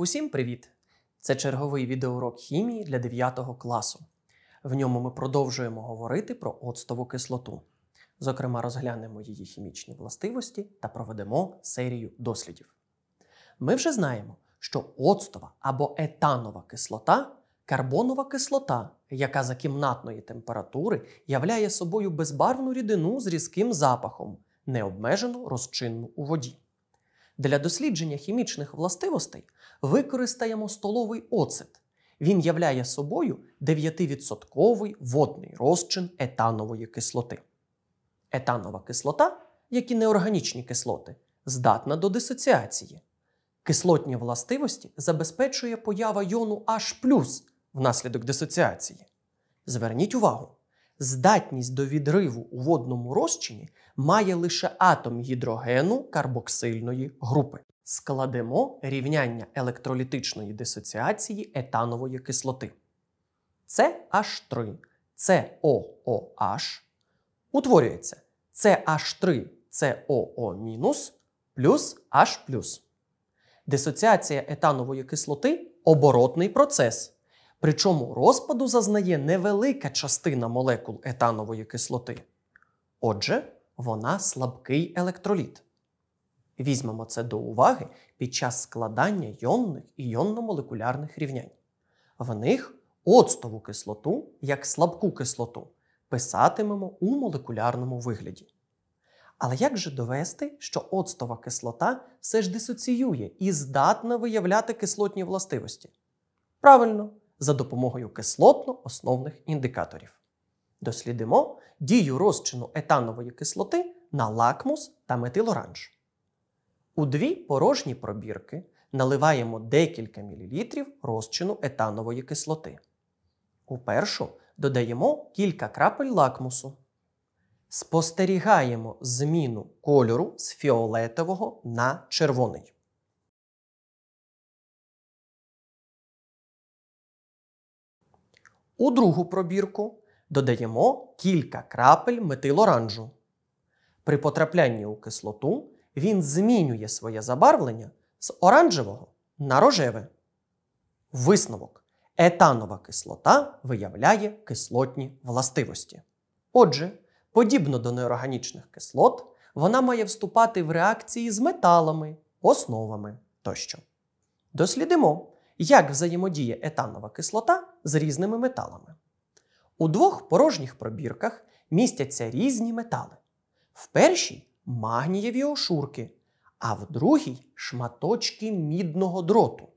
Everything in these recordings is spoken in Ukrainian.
Усім привіт! Це черговий відеоурок хімії для 9 класу. В ньому ми продовжуємо говорити про оцтову кислоту. Зокрема, розглянемо її хімічні властивості та проведемо серію дослідів. Ми вже знаємо, що оцтова або етанова кислота карбонова кислота, яка за кімнатної температури являє собою безбарвну рідину з різким запахом, необмежену розчинну у воді. Для дослідження хімічних властивостей використаємо столовий оцет. Він являє собою 9% водний розчин етанової кислоти. Етанова кислота, як і неорганічні кислоти, здатна до дисоціації. Кислотні властивості забезпечує поява йону H внаслідок дисоціації. Зверніть увагу, здатність до відриву у водному розчині має лише атом гідрогену карбоксильної групи. Складемо рівняння електролітичної дисоціації етанової кислоти. CH3 COOH утворюється CH3 COO- плюс H. Дисоціація етанової кислоти оборотний процес. Причому розпаду зазнає невелика частина молекул етанової кислоти. Отже, вона слабкий електроліт. Візьмемо це до уваги під час складання йонних і йонно-молекулярних рівнянь. В них оцтову кислоту як слабку кислоту писатимемо у молекулярному вигляді. Але як же довести, що оцтова кислота все ж дисоціює і здатна виявляти кислотні властивості? Правильно, за допомогою кислотно-основних індикаторів. Дослідимо дію розчину етанової кислоти на лакмус та метилоранж. У дві порожні пробірки наливаємо декілька мілілітрів розчину етанової кислоти. У першу додаємо кілька крапель лакмусу. Спостерігаємо зміну кольору з фіолетового на червоний. У другу пробірку додаємо кілька крапель метилоранжу. При потраплянні у кислоту він змінює своє забарвлення з оранжевого на рожеве. Висновок. Етанова кислота виявляє кислотні властивості. Отже, подібно до неорганічних кислот, вона має вступати в реакції з металами, основами тощо. Дослідимо, як взаємодіє етанова кислота з різними металами. У двох порожніх пробірках містяться різні метали. В першій магнієві ошурки, а в другій шматочки мідного дроту.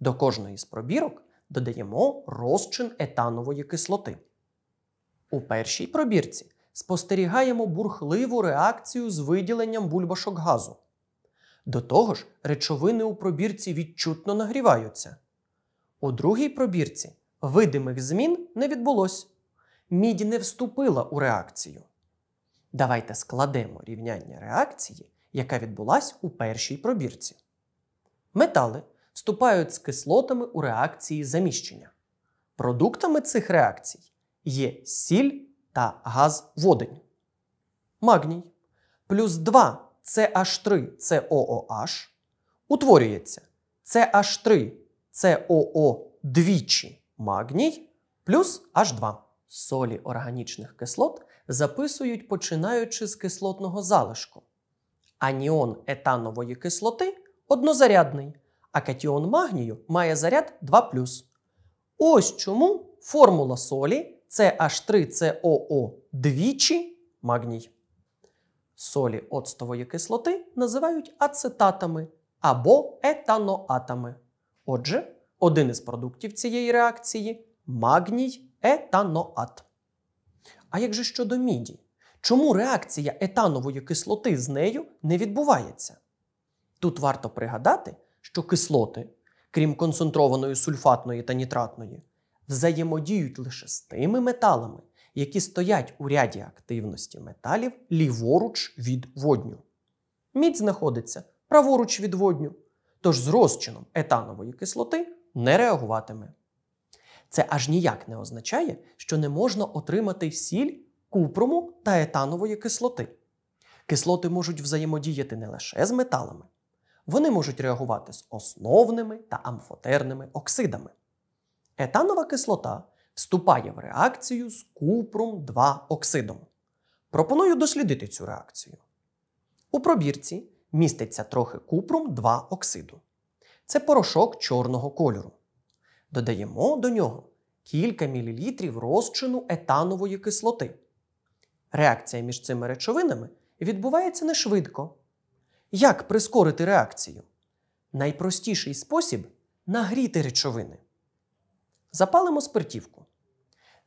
До кожної з пробірок додаємо розчин етанової кислоти. У першій пробірці спостерігаємо бурхливу реакцію з виділенням бульбашок газу. До того ж, речовини у пробірці відчутно нагріваються. У другій пробірці видимих змін не відбулось. Мідь не вступила у реакцію. Давайте складемо рівняння реакції, яка відбулась у першій пробірці. Метали вступають з кислотами у реакції заміщення. Продуктами цих реакцій є сіль та газ водень. Магній плюс 2 ch 3 cooh утворюється ch 3 coo двічі магній плюс H2. Солі органічних кислот записують починаючи з кислотного залишку. Аніон етанової кислоти однозарядний, а катіон магнію має заряд 2. Ось чому формула солі ch 3 coo двічі магній. Солі оцтової кислоти називають ацетатами або етаноатами. Отже, один із продуктів цієї реакції магній етаноат. А як же щодо міді? Чому реакція етанової кислоти з нею не відбувається? Тут варто пригадати, що кислоти, крім концентрованої сульфатної та нітратної, взаємодіють лише з тими металами, які стоять у ряді активності металів ліворуч від водню. Мідь знаходиться праворуч від водню, тож з розчином етанової кислоти не реагуватиме. Це аж ніяк не означає, що не можна отримати сіль купрому та етанової кислоти. Кислоти можуть взаємодіяти не лише з металами, вони можуть реагувати з основними та амфотерними оксидами. Етанова кислота вступає в реакцію з купрум 2 оксидом. Пропоную дослідити цю реакцію. У пробірці міститься трохи купрум 2 оксиду. Це порошок чорного кольору. Додаємо до нього кілька мілілітрів розчину етанової кислоти. Реакція між цими речовинами відбувається не швидко. Як прискорити реакцію? Найпростіший спосіб нагріти речовини. Запалимо спиртівку.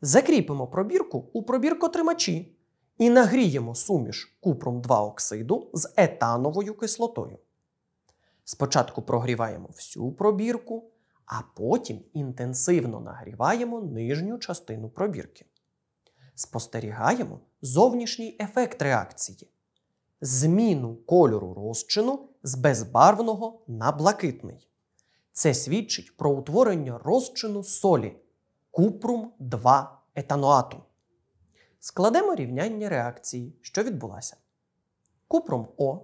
Закріпимо пробірку у пробіркотримачі і нагріємо суміш купром 2 оксиду з етановою кислотою. Спочатку прогріваємо всю пробірку, а потім інтенсивно нагріваємо нижню частину пробірки. Спостерігаємо зовнішній ефект реакції. Зміну кольору розчину з безбарвного на блакитний. Це свідчить про утворення розчину солі купрум 2 етаноату. Складемо рівняння реакції, що відбулася. Купрум О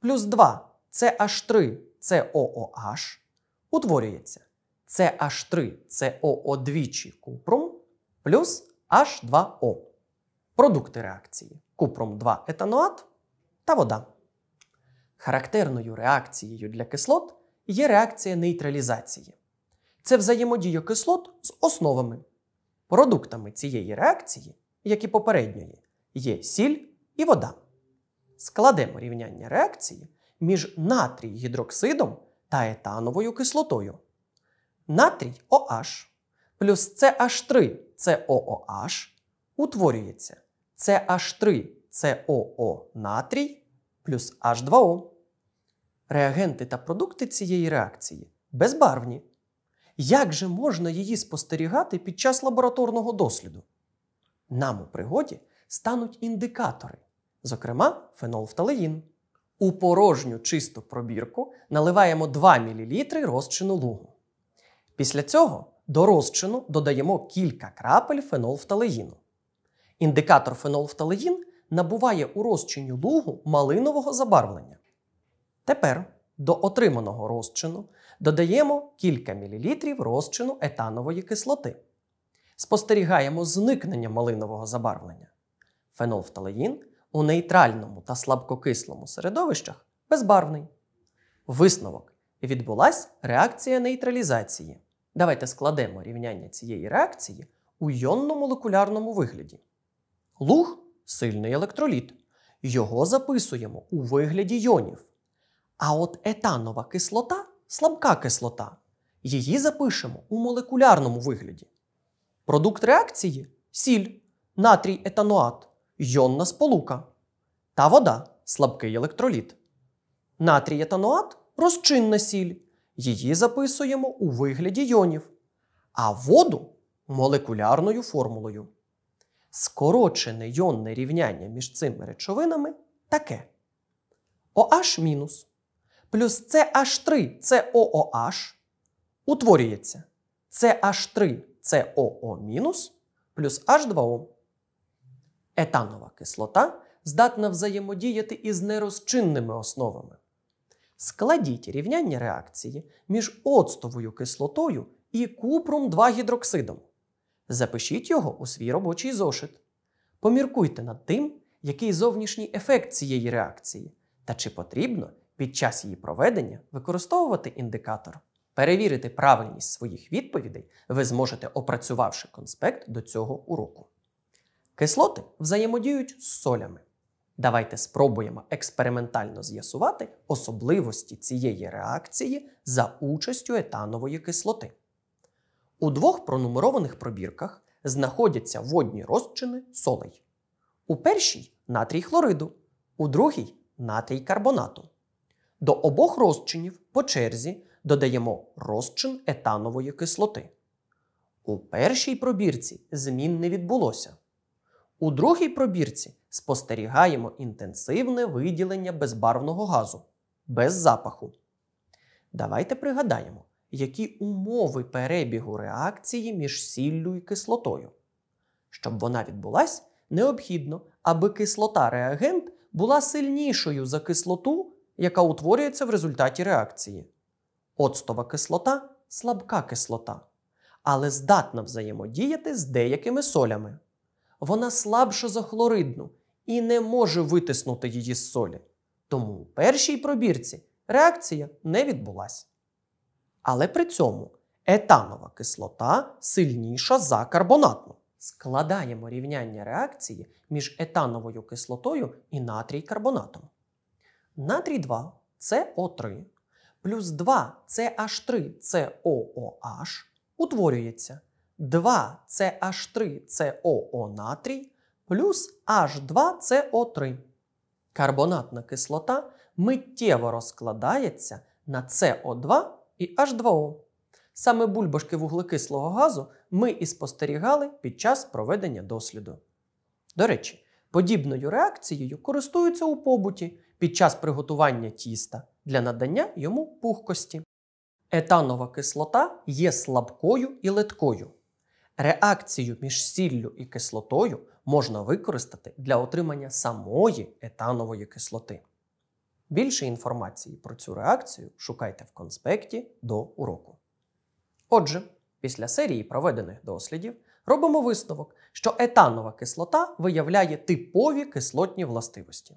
плюс 2 ch 3 cooh утворюється ch 3 coo двічі купром плюс H2O. Продукти реакції купром 2 етаноат та вода. Характерною реакцією для кислот є реакція нейтралізації. Це взаємодія кислот з основами. Продуктами цієї реакції, як і попередньої, є сіль і вода. Складемо рівняння реакції між натрій гідроксидом та етановою кислотою. Натрій OH плюс ch 3 cooh утворюється ch 3 coo натрій плюс H2O. Реагенти та продукти цієї реакції безбарвні. Як же можна її спостерігати під час лабораторного досліду? Нам у пригоді стануть індикатори, зокрема фенолфталеїн. У порожню чисту пробірку наливаємо 2 мл розчину лугу. Після цього до розчину додаємо кілька крапель фенолфталеїну. Індикатор фенолфталеїн набуває у розчині лугу малинового забарвлення. Тепер до отриманого розчину додаємо кілька мілілітрів розчину етанової кислоти. Спостерігаємо зникнення малинового забарвлення. Фенолфталеїн у нейтральному та слабкокислому середовищах безбарвний. Висновок відбулася реакція нейтралізації. Давайте складемо рівняння цієї реакції у йонно-молекулярному вигляді. Луг сильний електроліт. Його записуємо у вигляді йонів. А от етанова кислота слабка кислота. Її запишемо у молекулярному вигляді. Продукт реакції сіль, натрій етаноат йонна сполука та вода слабкий електроліт. Натрій розчинна сіль. Її записуємо у вигляді йонів, а воду молекулярною формулою. Скорочене йонне рівняння між цими речовинами таке. OH- плюс CH3COOH утворюється ch 3 coo плюс H2O. Етанова кислота здатна взаємодіяти із нерозчинними основами. Складіть рівняння реакції між оцтовою кислотою і купром 2 гідроксидом. Запишіть його у свій робочий зошит. Поміркуйте над тим, який зовнішній ефект цієї реакції, та чи потрібно під час її проведення використовувати індикатор. Перевірити правильність своїх відповідей ви зможете, опрацювавши конспект до цього уроку. Кислоти взаємодіють з солями. Давайте спробуємо експериментально з'ясувати особливості цієї реакції за участю етанової кислоти. У двох пронумерованих пробірках знаходяться водні розчини солей. У першій натрій хлориду, у другій натрій карбонату. До обох розчинів по черзі додаємо розчин етанової кислоти. У першій пробірці змін не відбулося. У другій пробірці спостерігаємо інтенсивне виділення безбарвного газу без запаху. Давайте пригадаємо, які умови перебігу реакції між сіллю і кислотою. Щоб вона відбулась, необхідно, аби кислота реагент була сильнішою за кислоту, яка утворюється в результаті реакції. Оцтова кислота слабка кислота, але здатна взаємодіяти з деякими солями вона слабша за хлоридну і не може витиснути її з солі. Тому у першій пробірці реакція не відбулася. Але при цьому етанова кислота сильніша за карбонатну. Складаємо рівняння реакції між етановою кислотою і натрій карбонатом. Натрій 2 co 3 плюс 2 ch 3 cooh утворюється. 2CH3CO натрій плюс H2CO3. Карбонатна кислота миттєво розкладається на СО2 і H2O. Саме бульбашки вуглекислого газу ми і спостерігали під час проведення досліду. До речі, подібною реакцією користуються у побуті під час приготування тіста для надання йому пухкості. Етанова кислота є слабкою і литкою. Реакцію між сіллю і кислотою можна використати для отримання самої етанової кислоти. Більше інформації про цю реакцію шукайте в конспекті до уроку. Отже, після серії проведених дослідів робимо висновок, що етанова кислота виявляє типові кислотні властивості.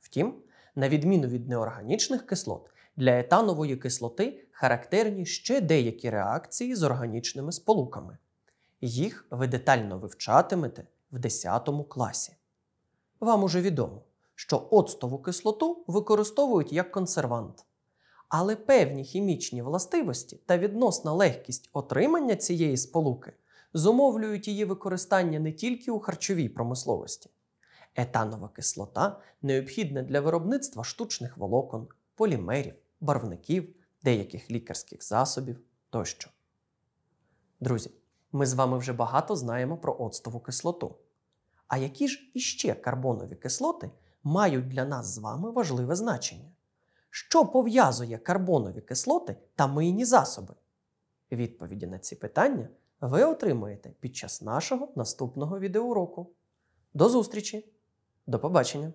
Втім, на відміну від неорганічних кислот, для етанової кислоти характерні ще деякі реакції з органічними сполуками. Їх ви детально вивчатимете в 10 класі. Вам уже відомо, що оцтову кислоту використовують як консервант. Але певні хімічні властивості та відносна легкість отримання цієї сполуки зумовлюють її використання не тільки у харчовій промисловості. Етанова кислота необхідна для виробництва штучних волокон, полімерів, барвників, деяких лікарських засобів тощо. Друзі. Ми з вами вже багато знаємо про оцтову кислоту. А які ж іще карбонові кислоти мають для нас з вами важливе значення? Що пов'язує карбонові кислоти та мийні засоби? Відповіді на ці питання ви отримаєте під час нашого наступного відеоуроку. До зустрічі! До побачення!